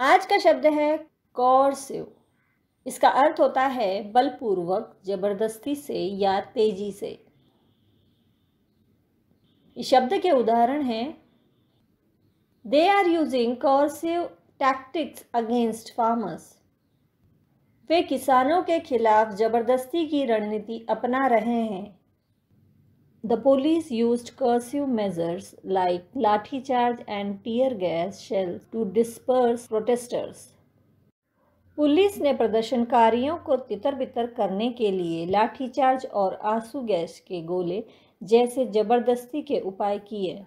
आज का शब्द है कौरसिव इसका अर्थ होता है बलपूर्वक जबरदस्ती से या तेजी से इस शब्द के उदाहरण हैं they are using coercive tactics against farmers वे किसानों के खिलाफ जबरदस्ती की रणनीति अपना रहे हैं The police used coercive measures like lathi charge and tear gas shells to disperse protesters. Police ने प्रदर्शनकारियों को तितर बितर करने के लिए लाठीचार्ज और आंसू गैस के गोले जैसे जबरदस्ती के उपाय किए